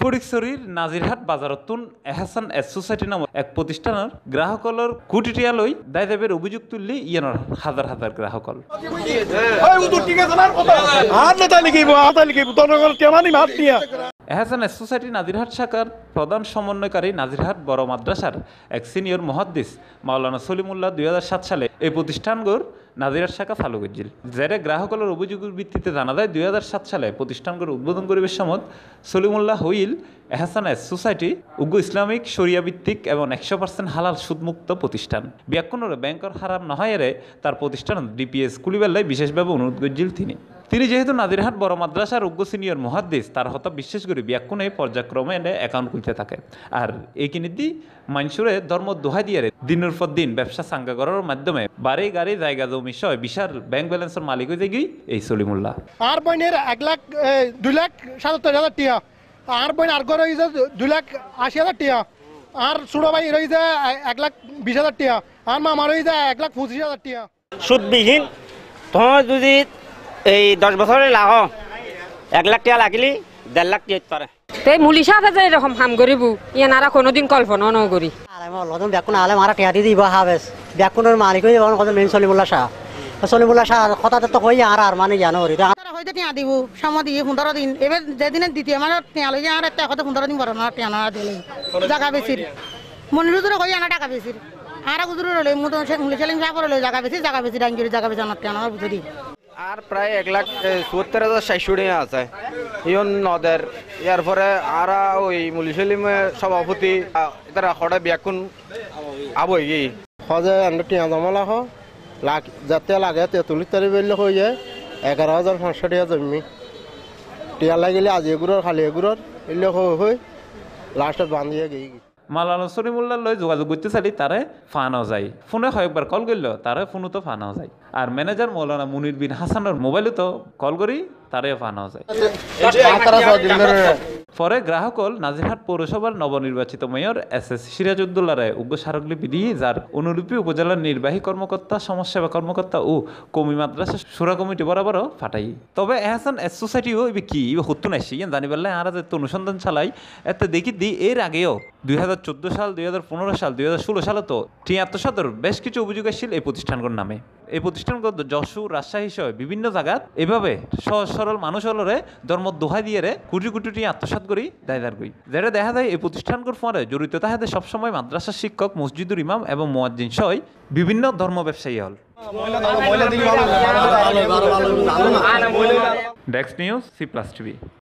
ফটিকছড়ির নাজিরহাট বাজারতুন Ehsan S society নামক এক প্রতিষ্ঠানের গ্রাহকলর কুটিটিয়ালই দায়দাবের অভিযোগ তুললি ইয়ানোর হাজার হাজার গ্রাহকল আর নেতা লিখিব এহাজান সোসাইটি নাজিরহাট শাখার প্রধান সমন্বয়কারী নাজিরহাট বড় মাদ্রাসার এক সিনিয়র মহাদ্দিস মাওলানা সলিমুল্লাহ দুই সাত সালে এই প্রতিষ্ঠানগুলোর নাজিরহাট শাখা চালু করছিল যেটা গ্রাহকলের অভিযোগের ভিত্তিতে জানা যায় দুই সাত সালে প্রতিষ্ঠানগুলোর উদ্বোধন করিবের সময় সলিমুল্লাহ হইল এহাসান এস সোসাইটি উগ্র ইসলামিক সরিয়াভিত্তিক এবং একশো পার্সেন্ট হালাল সুদমুক্ত প্রতিষ্ঠান ব্যাকুণরে ব্যাংকর হারাম নহায়েরে তার প্রতিষ্ঠান ডিপিএস কুলিবেলায় বিশেষভাবে অনুরোধ করছিল তিনি তিনি যেহেতু নাদিরহাট বড় মাদ্রাসার উগ্র সিনিয়র মহাদ্দেস তার হত বিশেষ করে ব্যাকুনে পর্যায়ক্রমে এনে অ্যাকাউন্ট খুলতে থাকে আর এই দি মানসুরে ধর্ম দোহাই দিয়ে দিনের পর দিন ব্যবসা সাঙ্গা করার মাধ্যমে বারে গাড়ি জায়গা জমি সহ বিশাল ব্যাংক ব্যালেন্সের মালিক হয়ে গিয়ে এই সলিমুল্লাহ আর বইনের এক লাখ দুই লাখ সাতাত্তর হাজার টিয়া আর বইন আর ঘর রয়েছে দুই লাখ আশি হাজার টিয়া আর সুড়ো ভাই রয়েছে এক লাখ বিশ হাজার টিয়া আর মামা রয়েছে এক লাখ পঁচিশ হাজার টিয়া সুদবিহীন তোমার যদি এই দশ বছরে লাগ এক লাখ টাকা লাগিলি দেড় লাখ টিয়া পারে এই মুলিশা আছে এরকম হাম করিব ইয়ানারা কোনোদিন কল্পনা নকরি লজন ব্যাকুন আলে মারা দিব হাবেস ব্যাকুনের মালিক হয়ে যাবেন কত মেন সলিমুল্লাহ শাহ সলিমুল্লাহ শাহ কথাটা তো হই আর আর মানে জানো হরি হইতে টিয়া দিব সময় দিয়ে পনেরো দিন এবার যেদিন দিতে আমার টিয়া লই আর একটা কথা পনেরো দিন বড় না টিয়া না দিলে জায়গা বেশির মনিরুদুরে কই আনা টাকা বেশির আর গুজুরে মুলি মুলিশালিম সাহেব রইল জায়গা বেশি জায়গা বেশি ডাঙ্গির জায়গা বেশি আনার টিয়া না বুঝে দিই আর প্রায় এক লাখ সত্তর হাজার ষাটশো আছে ইয়ন নদের ইয়ার পরে আর ওই মুলিশলিম সভাপতি তারা হঠাৎ ব্যাকুন আবই গি টিয়া জমালা হ লাখ যাতে লাগে তেঁতুলি তারি বেলে হয়ে যায় এগারো হাজার পাঁচশো টিয়া জমি টিয়া লাগিলে আজি এগুড়োর খালি এগুড়োর এলে হয়ে হয়ে লাস্টত বান্ধিয়ে গিয়ে মালাল সরিমুল্লার লয় যোগাযোগ করতে চালি তারে ফানাও যায় ফোনে কয়েকবার কল করল তারে ফোনও তো ফানাও যায় আর ম্যানেজার মৌলানা মুনির বিন হাসানের মোবাইলও তো কল করি তারে ফানাও যায় পরে গ্রাহকল নাজিরহাট পৌরসভার নবনির্বাচিত mayor S S Sirajuddaula Roy উগ্র স্মারকলিপি দিয়ে যার অনুরূপী উপজেলার নির্বাহী কর্মকর্তা সমাজসেবা কর্মকর্তা ও কমি মাদ্রাসা সুরা কমিটি বরাবরও ফাটাই তবে এহাসান এস সোসাইটিও এবার কি এবার নাইছি নাইসি জানি পারলে আর এত অনুসন্ধান চালাই এতে দেখি দি এর আগেও দুই হাজার চোদ্দো সাল দুই হাজার পনেরো সাল দুই হাজার ষোলো সালে তো টি সদর বেশ কিছু অভিযোগ আসছিল এই প্রতিষ্ঠানগুলোর নামে এই প্রতিষ্ঠানগুলো যশোর রাজশাহী সহ বিভিন্ন জায়গায় এভাবে সহজ সরল মানুষ হলরে ধর্ম দোহাই দিয়ে রে কুটি কুটি আত্মসাত করি দায়দার করি যেটা দেখা যায় এই প্রতিষ্ঠানগুলোর ফলে জড়িত তাহাদের সবসময় মাদ্রাসা শিক্ষক মসজিদুর ইমাম এবং মোয়াজ্জিন সহ বিভিন্ন ধর্ম ব্যবসায়ী হল ডেক্স নিউজ সি প্লাস টিভি